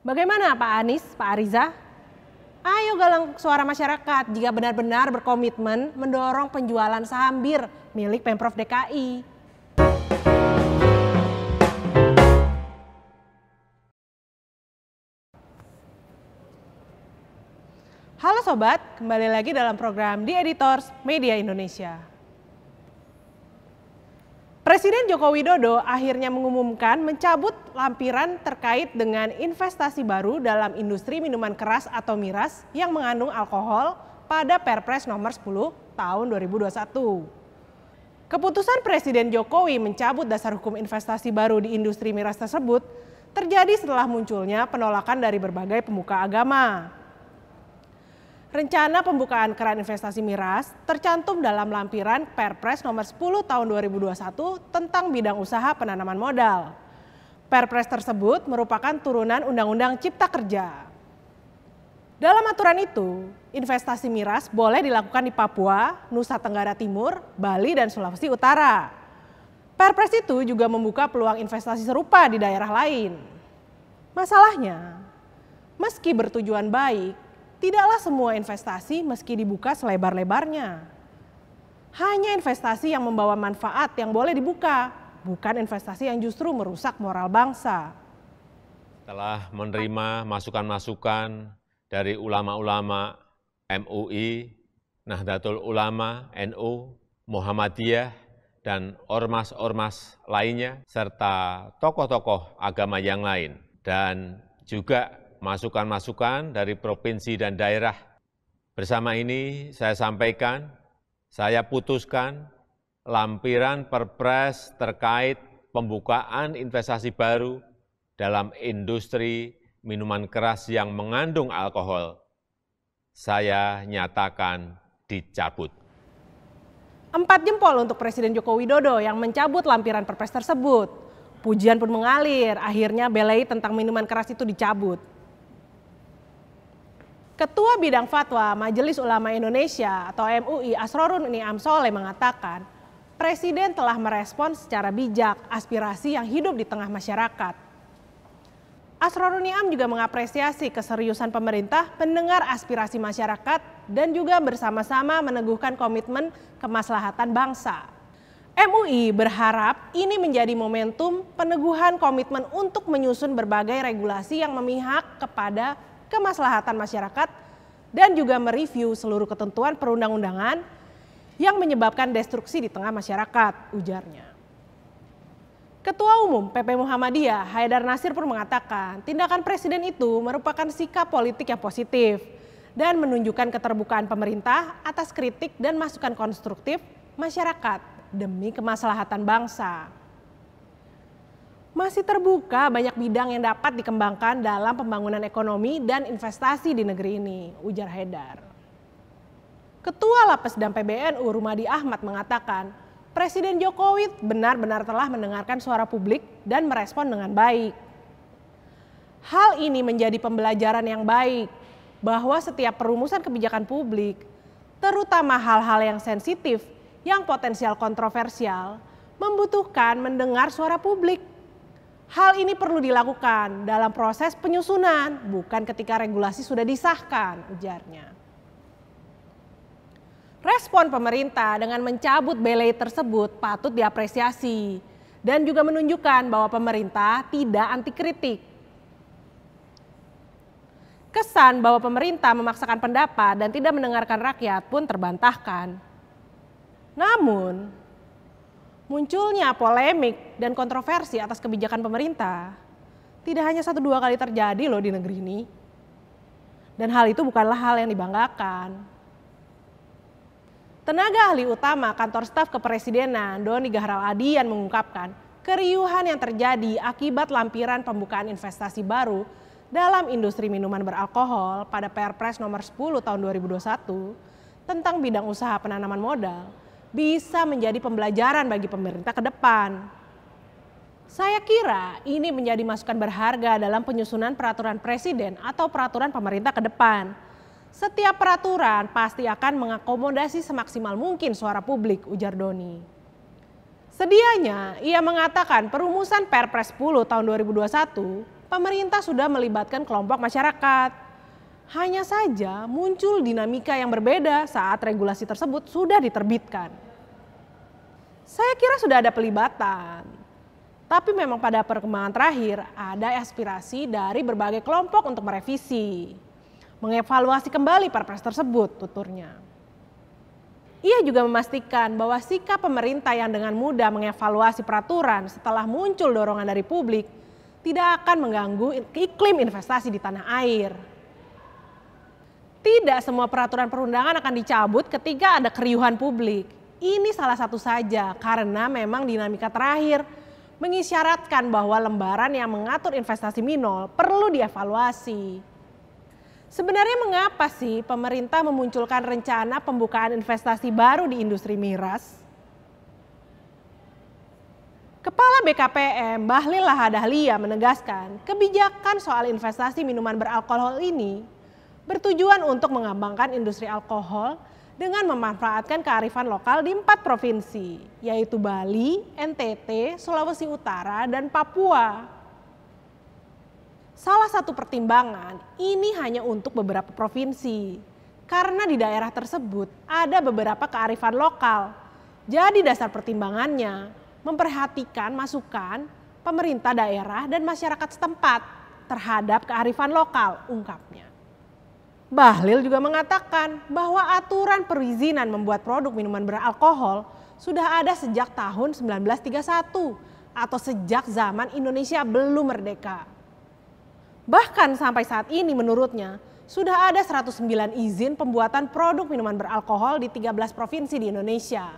Bagaimana Pak Anies, Pak Ariza? Ayo galang suara masyarakat jika benar-benar berkomitmen mendorong penjualan saham bir milik Pemprov DKI. Halo Sobat, kembali lagi dalam program di Editors Media Indonesia. Presiden Joko Widodo akhirnya mengumumkan mencabut lampiran terkait dengan investasi baru dalam industri minuman keras atau miras yang mengandung alkohol pada Perpres nomor 10 tahun 2021. Keputusan Presiden Jokowi mencabut dasar hukum investasi baru di industri miras tersebut terjadi setelah munculnya penolakan dari berbagai pemuka agama. Rencana pembukaan keran investasi miras tercantum dalam lampiran Perpres nomor 10 tahun 2021 tentang bidang usaha penanaman modal. Perpres tersebut merupakan turunan Undang-Undang Cipta Kerja. Dalam aturan itu, investasi miras boleh dilakukan di Papua, Nusa Tenggara Timur, Bali, dan Sulawesi Utara. Perpres itu juga membuka peluang investasi serupa di daerah lain. Masalahnya, meski bertujuan baik, Tidaklah semua investasi meski dibuka selebar-lebarnya. Hanya investasi yang membawa manfaat yang boleh dibuka, bukan investasi yang justru merusak moral bangsa. Setelah menerima masukan-masukan dari ulama-ulama MUI, Nahdlatul Ulama, NU, Muhammadiyah, dan ormas-ormas lainnya, serta tokoh-tokoh agama yang lain, dan juga masukan-masukan dari provinsi dan daerah. Bersama ini saya sampaikan, saya putuskan lampiran perpres terkait pembukaan investasi baru dalam industri minuman keras yang mengandung alkohol. Saya nyatakan dicabut. Empat jempol untuk Presiden Joko Widodo yang mencabut lampiran perpres tersebut. Pujian pun mengalir, akhirnya belai tentang minuman keras itu dicabut. Ketua Bidang Fatwa Majelis Ulama Indonesia atau MUI Asrorun Niam Soleh mengatakan, Presiden telah merespon secara bijak aspirasi yang hidup di tengah masyarakat. Asrorun Niam juga mengapresiasi keseriusan pemerintah mendengar aspirasi masyarakat dan juga bersama-sama meneguhkan komitmen kemaslahatan bangsa. MUI berharap ini menjadi momentum peneguhan komitmen untuk menyusun berbagai regulasi yang memihak kepada kemaslahatan masyarakat, dan juga mereview seluruh ketentuan perundang-undangan yang menyebabkan destruksi di tengah masyarakat, ujarnya. Ketua Umum PP Muhammadiyah Haidar Nasir pun mengatakan tindakan Presiden itu merupakan sikap politik yang positif dan menunjukkan keterbukaan pemerintah atas kritik dan masukan konstruktif masyarakat demi kemaslahatan bangsa masih terbuka banyak bidang yang dapat dikembangkan dalam pembangunan ekonomi dan investasi di negeri ini, ujar Haidar. Ketua dan PBNU Rumadi Ahmad mengatakan, Presiden Jokowi benar-benar telah mendengarkan suara publik dan merespon dengan baik. Hal ini menjadi pembelajaran yang baik bahwa setiap perumusan kebijakan publik, terutama hal-hal yang sensitif yang potensial kontroversial, membutuhkan mendengar suara publik Hal ini perlu dilakukan dalam proses penyusunan, bukan ketika regulasi sudah disahkan, ujarnya. Respon pemerintah dengan mencabut belay tersebut patut diapresiasi dan juga menunjukkan bahwa pemerintah tidak anti kritik. Kesan bahwa pemerintah memaksakan pendapat dan tidak mendengarkan rakyat pun terbantahkan. Namun, Munculnya polemik dan kontroversi atas kebijakan pemerintah tidak hanya satu dua kali terjadi loh di negeri ini. Dan hal itu bukanlah hal yang dibanggakan. Tenaga ahli utama kantor staf kepresidenan Doni Gahral Adian mengungkapkan keriuhan yang terjadi akibat lampiran pembukaan investasi baru dalam industri minuman beralkohol pada Perpres nomor 10 tahun 2021 tentang bidang usaha penanaman modal bisa menjadi pembelajaran bagi pemerintah ke depan. Saya kira ini menjadi masukan berharga dalam penyusunan peraturan presiden atau peraturan pemerintah ke depan. Setiap peraturan pasti akan mengakomodasi semaksimal mungkin suara publik, ujar Doni. Sedianya, ia mengatakan perumusan Perpres 10 tahun 2021, pemerintah sudah melibatkan kelompok masyarakat hanya saja muncul dinamika yang berbeda saat regulasi tersebut sudah diterbitkan. Saya kira sudah ada pelibatan, tapi memang pada perkembangan terakhir ada aspirasi dari berbagai kelompok untuk merevisi, mengevaluasi kembali perpres tersebut tuturnya. Ia juga memastikan bahwa sikap pemerintah yang dengan mudah mengevaluasi peraturan setelah muncul dorongan dari publik tidak akan mengganggu iklim investasi di tanah air. Tidak semua peraturan perundangan akan dicabut ketika ada keriuhan publik. Ini salah satu saja karena memang dinamika terakhir mengisyaratkan bahwa lembaran yang mengatur investasi minol perlu dievaluasi. Sebenarnya mengapa sih pemerintah memunculkan rencana pembukaan investasi baru di industri miras? Kepala BKPM Bahlil Lahadahlia menegaskan kebijakan soal investasi minuman beralkohol ini bertujuan untuk mengembangkan industri alkohol dengan memanfaatkan kearifan lokal di empat provinsi, yaitu Bali, NTT, Sulawesi Utara, dan Papua. Salah satu pertimbangan ini hanya untuk beberapa provinsi, karena di daerah tersebut ada beberapa kearifan lokal. Jadi dasar pertimbangannya memperhatikan masukan pemerintah daerah dan masyarakat setempat terhadap kearifan lokal, ungkapnya. Bahlil juga mengatakan bahwa aturan perizinan membuat produk minuman beralkohol sudah ada sejak tahun 1931 atau sejak zaman Indonesia belum merdeka. Bahkan sampai saat ini menurutnya sudah ada 109 izin pembuatan produk minuman beralkohol di 13 provinsi di Indonesia.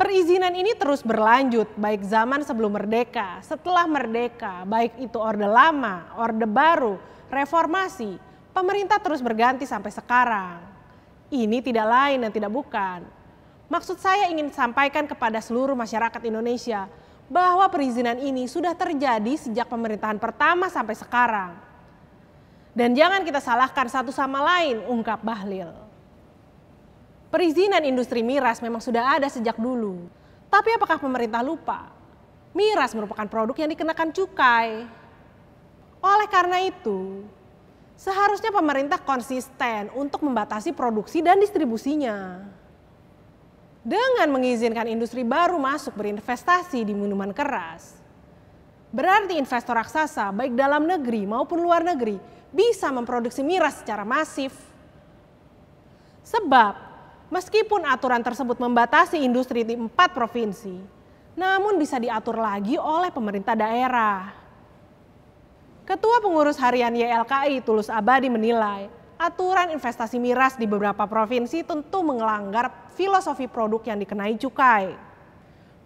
Perizinan ini terus berlanjut baik zaman sebelum merdeka, setelah merdeka, baik itu orde lama, orde baru, reformasi, pemerintah terus berganti sampai sekarang. Ini tidak lain dan tidak bukan. Maksud saya ingin sampaikan kepada seluruh masyarakat Indonesia bahwa perizinan ini sudah terjadi sejak pemerintahan pertama sampai sekarang. Dan jangan kita salahkan satu sama lain, ungkap Bahlil. Perizinan industri miras memang sudah ada sejak dulu. Tapi apakah pemerintah lupa? Miras merupakan produk yang dikenakan cukai. Oleh karena itu, Seharusnya pemerintah konsisten untuk membatasi produksi dan distribusinya. Dengan mengizinkan industri baru masuk berinvestasi di minuman keras, berarti investor raksasa baik dalam negeri maupun luar negeri bisa memproduksi miras secara masif. Sebab meskipun aturan tersebut membatasi industri di empat provinsi, namun bisa diatur lagi oleh pemerintah daerah. Ketua Pengurus Harian YLKI Tulus Abadi menilai, aturan investasi miras di beberapa provinsi tentu mengelanggar filosofi produk yang dikenai cukai.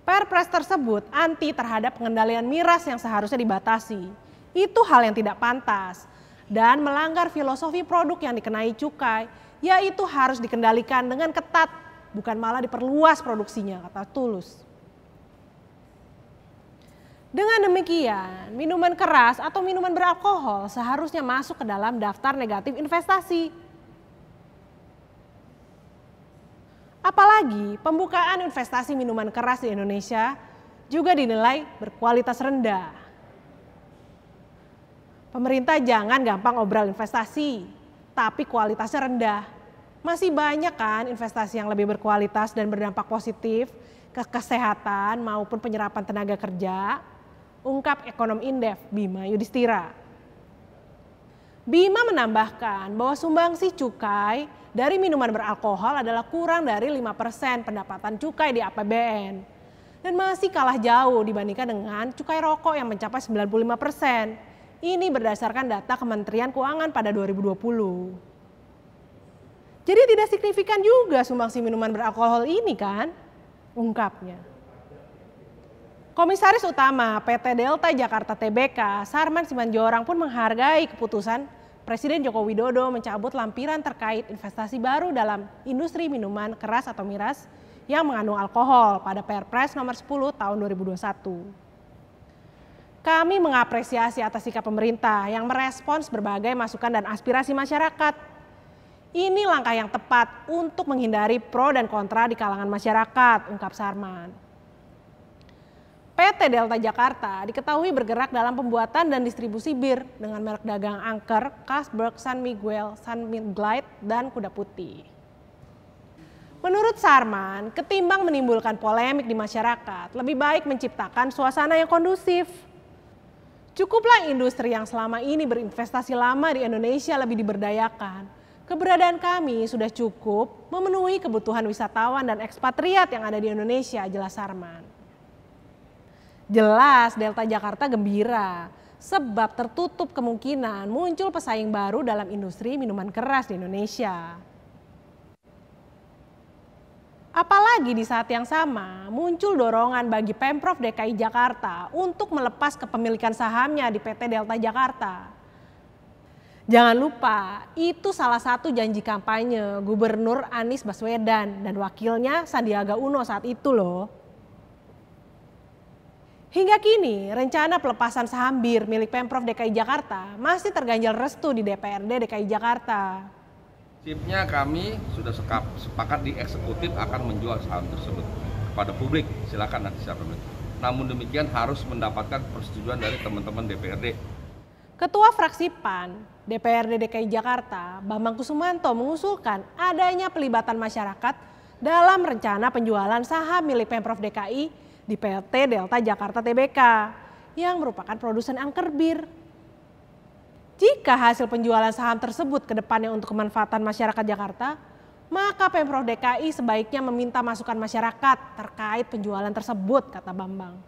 Perpres tersebut anti terhadap pengendalian miras yang seharusnya dibatasi. Itu hal yang tidak pantas dan melanggar filosofi produk yang dikenai cukai, yaitu harus dikendalikan dengan ketat, bukan malah diperluas produksinya, kata Tulus. Dengan demikian, minuman keras atau minuman beralkohol seharusnya masuk ke dalam daftar negatif investasi. Apalagi pembukaan investasi minuman keras di Indonesia juga dinilai berkualitas rendah. Pemerintah jangan gampang obral investasi, tapi kualitasnya rendah. Masih banyak kan investasi yang lebih berkualitas dan berdampak positif ke kesehatan maupun penyerapan tenaga kerja ungkap ekonom Indef Bima Yudhistira. Bima menambahkan bahwa sumbangsi cukai dari minuman beralkohol adalah kurang dari 5% pendapatan cukai di APBN. Dan masih kalah jauh dibandingkan dengan cukai rokok yang mencapai 95%. Ini berdasarkan data Kementerian Keuangan pada 2020. Jadi tidak signifikan juga sumbangsi minuman beralkohol ini kan? Ungkapnya. Komisaris Utama PT Delta Jakarta TBK, Sarman Simanjorang pun menghargai keputusan Presiden Joko Widodo mencabut lampiran terkait investasi baru dalam industri minuman keras atau miras yang mengandung alkohol pada Perpres nomor 10 tahun 2021. Kami mengapresiasi atas sikap pemerintah yang merespons berbagai masukan dan aspirasi masyarakat. Ini langkah yang tepat untuk menghindari pro dan kontra di kalangan masyarakat, ungkap Sarman. PT Delta Jakarta diketahui bergerak dalam pembuatan dan distribusi bir dengan merek dagang Angker, Carlsberg, San Miguel, San Midglide, dan Kuda Putih. Menurut Sarman, ketimbang menimbulkan polemik di masyarakat, lebih baik menciptakan suasana yang kondusif. Cukuplah industri yang selama ini berinvestasi lama di Indonesia lebih diberdayakan. Keberadaan kami sudah cukup memenuhi kebutuhan wisatawan dan ekspatriat yang ada di Indonesia, jelas Sarman. Jelas Delta Jakarta gembira sebab tertutup kemungkinan muncul pesaing baru dalam industri minuman keras di Indonesia. Apalagi di saat yang sama muncul dorongan bagi Pemprov DKI Jakarta untuk melepas kepemilikan sahamnya di PT Delta Jakarta. Jangan lupa, itu salah satu janji kampanye Gubernur Anies Baswedan dan wakilnya Sandiaga Uno saat itu loh. Hingga kini, rencana pelepasan saham BIR milik Pemprov DKI Jakarta masih terganjal restu di DPRD DKI Jakarta. Tipnya kami sudah sekap, sepakat di eksekutif akan menjual saham tersebut kepada publik. Silakan nanti siapa Namun demikian harus mendapatkan persetujuan dari teman-teman DPRD. Ketua Fraksi PAN DPRD DKI Jakarta, Bambang Kusumanto mengusulkan adanya pelibatan masyarakat dalam rencana penjualan saham milik Pemprov DKI di PT Delta Jakarta Tbk yang merupakan produsen angker bir. Jika hasil penjualan saham tersebut ke depannya untuk kemanfaatan masyarakat Jakarta, maka Pemprov DKI sebaiknya meminta masukan masyarakat terkait penjualan tersebut, kata Bambang.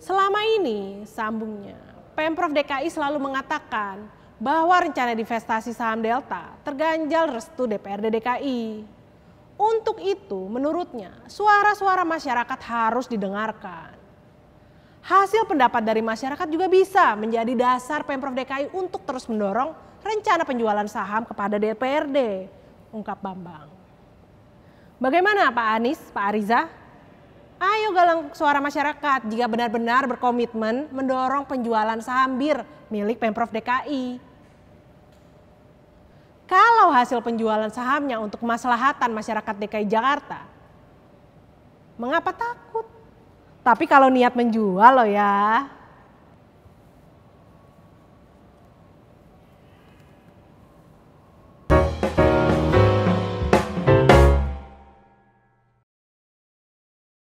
Selama ini, sambungnya, Pemprov DKI selalu mengatakan bahwa rencana divestasi saham Delta terganjal restu DPRD DKI. Untuk itu, menurutnya, suara-suara masyarakat harus didengarkan. Hasil pendapat dari masyarakat juga bisa menjadi dasar Pemprov DKI untuk terus mendorong rencana penjualan saham kepada DPRD, ungkap Bambang. Bagaimana Pak Anies, Pak Ariza? Ayo galang suara masyarakat jika benar-benar berkomitmen mendorong penjualan saham bir milik Pemprov DKI. Kalau hasil penjualan sahamnya untuk kemaslahatan masyarakat DKI Jakarta, mengapa takut? Tapi kalau niat menjual loh ya,